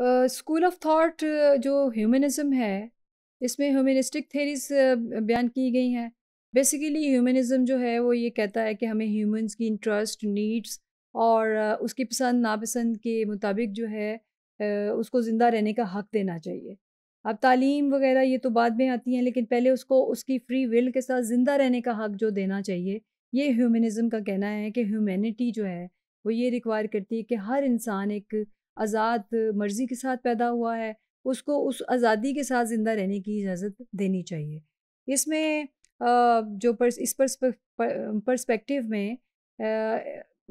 school of thought जो humanism है इसमें ह्यूमनिस्टिक थेरीज बयान की गई हैं बेसिकली ह्यूमनिज़म जो है वो ये कहता है कि हमें ह्यूमंस की इंटरेस्ट नीड्स और उसकी पसंद नापसंद के मुताबिक जो है उसको ज़िंदा रहने का हक देना चाहिए अब तालीम वगैरह ये तो बाद में आती हैं लेकिन पहले उसको उसकी फ्री विल के साथ ज़िंदा रहने का हक जो देना चाहिए ये ह्यूमनिज़म का कहना है कि ह्यूमनिटी जो है वो ये रिक्वायर करती है कि हर इंसान एक आज़ाद मर्ज़ी के साथ पैदा हुआ है उसको उस आज़ादी के साथ ज़िंदा रहने की इजाज़त देनी चाहिए इसमें जो पर, इस परस्पेक्टिव पर्सपेक्टिव में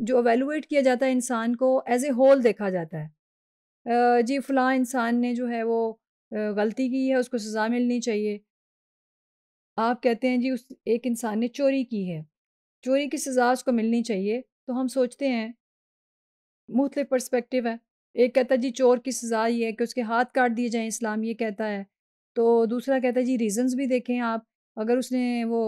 जो अवेलुएट किया जाता है इंसान को एज ए होल देखा जाता है जी फलाँ इंसान ने जो है वो गलती की है उसको सज़ा मिलनी चाहिए आप कहते हैं जी उस एक इंसान ने चोरी की है चोरी की सज़ा उसको मिलनी चाहिए तो हम सोचते हैं मुख्तलिफ पर्सपेक्टिव है एक कहता है जी चोर की सज़ा ये है कि उसके हाथ काट दिए जाएं इस्लाम ये कहता है तो दूसरा कहता है जी रीज़न्स भी देखें आप अगर उसने वो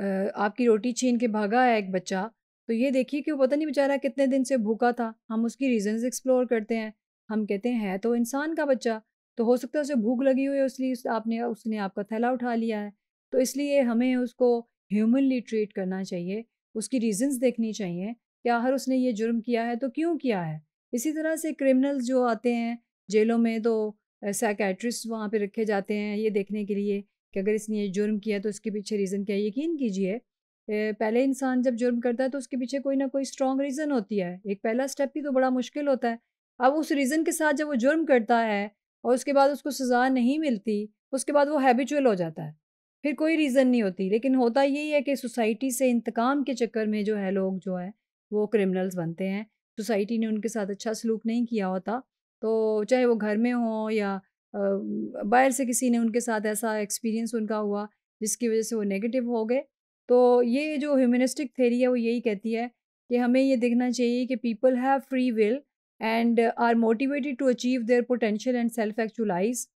आपकी रोटी छीन के भागा है एक बच्चा तो ये देखिए कि वो पता नहीं बेचारा कितने दिन से भूखा था हम उसकी रीजंस एक्सप्लोर करते हैं हम कहते हैं है तो इंसान का बच्चा तो हो सकता है उसे भूख लगी हुई है इसलिए आपने उसने आपका थैला उठा लिया है तो इसलिए हमें उसको ह्यूमनली ट्रीट करना चाहिए उसकी रीज़न्स देखनी चाहिए कि आखिर उसने ये जुर्म किया है तो क्यों किया है इसी तरह से क्रिमिनल्स जो आते हैं जेलों में तो साइकेट्रिस्ट वहाँ पे रखे जाते हैं ये देखने के लिए कि अगर इसने ये जुर्म किया तो उसके पीछे रीज़न क्या है यकीन कीजिए पहले इंसान जब जुर्म करता है तो उसके पीछे कोई ना कोई स्ट्रॉन्ग रीज़न होती है एक पहला स्टेप ही तो बड़ा मुश्किल होता है अब उस रीज़न के साथ जब वो जुर्म करता है और उसके बाद उसको सज़ा नहीं मिलती उसके बाद वो हैबिचुअल हो जाता है फिर कोई रीज़न नहीं होती लेकिन होता यही है कि सोसाइटी से इंतकाम के चक्कर में जो है लोग जो है वो क्रिमिनल्स बनते हैं सोसाइटी ने उनके साथ अच्छा सलूक नहीं किया होता तो चाहे वो घर में हो या बाहर से किसी ने उनके साथ ऐसा एक्सपीरियंस उनका हुआ जिसकी वजह से वो नेगेटिव हो गए तो ये जो ह्यूमनिस्टिक थेरी है वो यही कहती है कि हमें ये देखना चाहिए कि people have free will and are motivated to achieve their potential and self actualize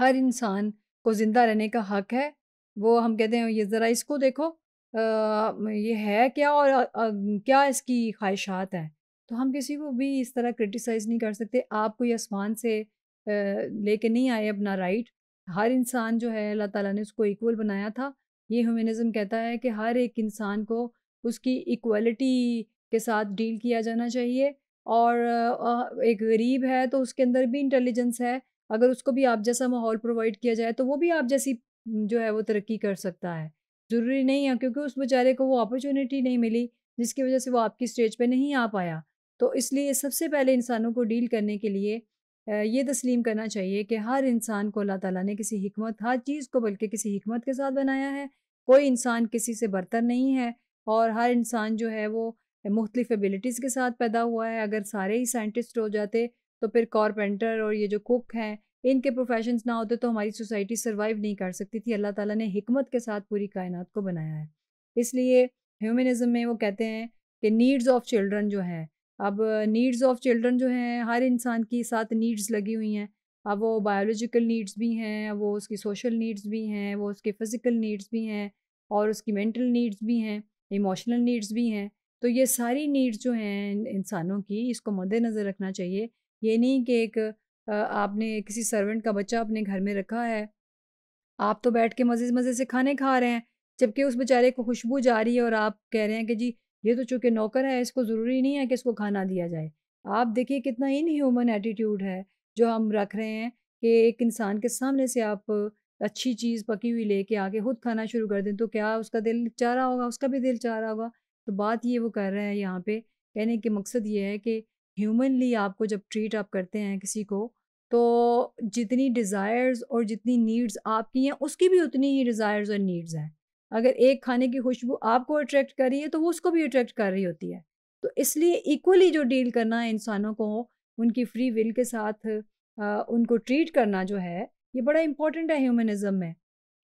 हर इंसान को ज़िंदा रहने का हक है वो हम कहते हैं ये ज़रा इसको देखो आ, ये है क्या और आ, आ, क्या इसकी ख्वाहिशात हैं तो हम किसी को भी इस तरह क्रिटिसाइज़ नहीं कर सकते आप कोई आसमान से लेके नहीं आए अपना राइट हर इंसान जो है अल्लाह ताला ने उसको इक्वल बनाया था ये ह्यूमनिज़म कहता है कि हर एक इंसान को उसकी इक्वलिटी के साथ डील किया जाना चाहिए और एक गरीब है तो उसके अंदर भी इंटेलिजेंस है अगर उसको भी आप जैसा माहौल प्रोवाइड किया जाए तो वो भी आप जैसी जो है वो तरक्की कर सकता है ज़रूरी नहीं है क्योंकि उस बेचारे को वो अपॉर्चुनिटी नहीं मिली जिसकी वजह से वो आपकी स्टेज पे नहीं आ पाया तो इसलिए सबसे पहले इंसानों को डील करने के लिए ये तस्लीम करना चाहिए कि हर इंसान को अल्लाह ताला ने किसी हमत हर चीज़ को बल्कि किसी हमत के साथ बनाया है कोई इंसान किसी से बरतर नहीं है और हर इंसान जो है वो मुख्तलिफ एबिलिटीज़ के साथ पैदा हुआ है अगर सारे ही साइंटिस्ट हो जाते तो फिर कॉरपेंटर और ये जो कुक हैं इनके प्रोफेशन ना होते तो हमारी सोसाइटी सर्वाइव नहीं कर सकती थी अल्लाह ताला ने हमत के साथ पूरी कायनात को बनाया है इसलिए ह्यूमनिज़म में वो कहते हैं कि नीड्स ऑफ चिल्ड्रन जो है अब नीड्स ऑफ चिल्ड्रन जो हैं हर इंसान की साथ नीड्स लगी हुई हैं अब वो बायोलॉजिकल नीड्स भी हैं वो उसकी सोशल नीड्स भी हैं वो उसके फ़िज़िकल नीड्स भी हैं और उसकी मेंटल नीड्स भी हैं इमोशनल नीड्स भी हैं तो ये सारी नीड्स जो हैं इंसानों की इसको मद्देनज़र रखना चाहिए ये नहीं कि एक आपने किसी सर्वेंट का बच्चा अपने घर में रखा है आप तो बैठ के मज़े मज़े से खाने खा रहे हैं जबकि उस बेचारे को खुशबू जा रही है और आप कह रहे हैं कि जी ये तो चूंकि नौकर है इसको ज़रूरी नहीं है कि इसको खाना दिया जाए आप देखिए कितना इनह्यूमन एटीट्यूड है जो हम रख रहे हैं कि एक इंसान के सामने से आप अच्छी चीज़ पकी हुई लेके आके खुद खाना शुरू कर दें तो क्या उसका दिल चाह रहा होगा उसका भी दिल चाह रहा होगा तो बात ये वो कर रहे हैं यहाँ पे कहने के मकसद ये है कि ह्यूमनली आपको जब ट्रीट आप करते हैं किसी को तो जितनी डिज़ायर्स और जितनी नीड्स आपकी हैं उसकी भी उतनी ही डिज़ायर्स और नीड्स हैं अगर एक खाने की खुशबू आपको अट्रैक्ट कर रही है तो वो उसको भी अट्रैक्ट कर रही होती है तो इसलिए इक्वली जो डील करना है इंसानों को उनकी फ्री विल के साथ आ, उनको ट्रीट करना जो है ये बड़ा इंपॉर्टेंट है ह्यूमनिज़म में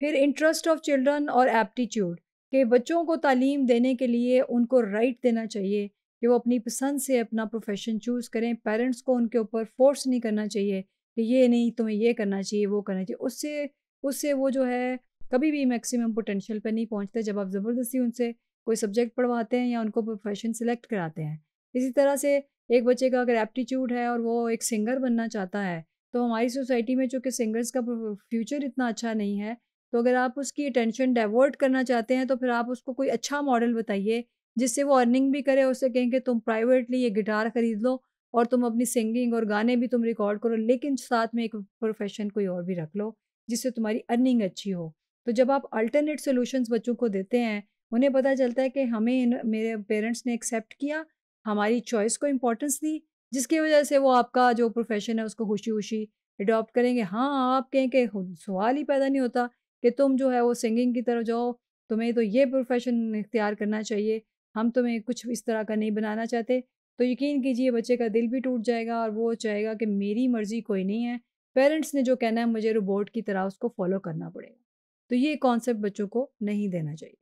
फिर इंटरेस्ट ऑफ चिल्ड्रन और एप्टीट्यूड कि बच्चों को तालीम देने के लिए उनको राइट देना चाहिए कि वो अपनी पसंद से अपना प्रोफेशन चूज़ करें पेरेंट्स को उनके ऊपर फोर्स नहीं करना चाहिए कि ये नहीं तुम्हें ये करना चाहिए वो करना चाहिए उससे उससे वो जो है कभी भी मैक्सिमम पोटेंशियल पर नहीं पहुँचते जब आप ज़बरदस्ती उनसे कोई सब्जेक्ट पढ़वाते हैं या उनको प्रोफेशन सिलेक्ट कराते हैं इसी तरह से एक बच्चे का अगर एप्टीट्यूड है और वो एक सिंगर बनना चाहता है तो हमारी सोसाइटी में चूँकि सिंगर्स का फ्यूचर इतना अच्छा नहीं है तो अगर आप उसकी अटेंशन डाइवर्ट करना चाहते हैं तो फिर आप उसको कोई अच्छा मॉडल बताइए जिससे वो अर्निंग भी करे उससे कहें कि तुम प्राइवेटली ये गिटार ख़रीद लो और तुम अपनी सिंगिंग और गाने भी तुम रिकॉर्ड करो लेकिन साथ में एक प्रोफेशन कोई और भी रख लो जिससे तुम्हारी अर्निंग अच्छी हो तो जब आप अल्टरनेट सोल्यूशन बच्चों को देते हैं उन्हें पता चलता है कि हमें इन मेरे पेरेंट्स ने एक्सेप्ट किया हमारी चॉइस को इम्पोर्टेंस दी जिसकी वजह से वो आपका जो प्रोफेशन है उसको खुशी खुशी अडॉप्ट करेंगे हाँ आप कहें कि सवाल ही पैदा नहीं होता कि तुम जो है वो सिंगिंग की तरफ जाओ तुम्हें तो ये प्रोफेशन इख्तियार करना चाहिए हम तुम्हें कुछ इस तरह का नहीं बनाना चाहते तो यकीन कीजिए बच्चे का दिल भी टूट जाएगा और वो चाहेगा कि मेरी मर्ज़ी कोई नहीं है पेरेंट्स ने जो कहना है मुझे रोबोट की तरह उसको फॉलो करना पड़ेगा तो ये कॉन्सेप्ट बच्चों को नहीं देना चाहिए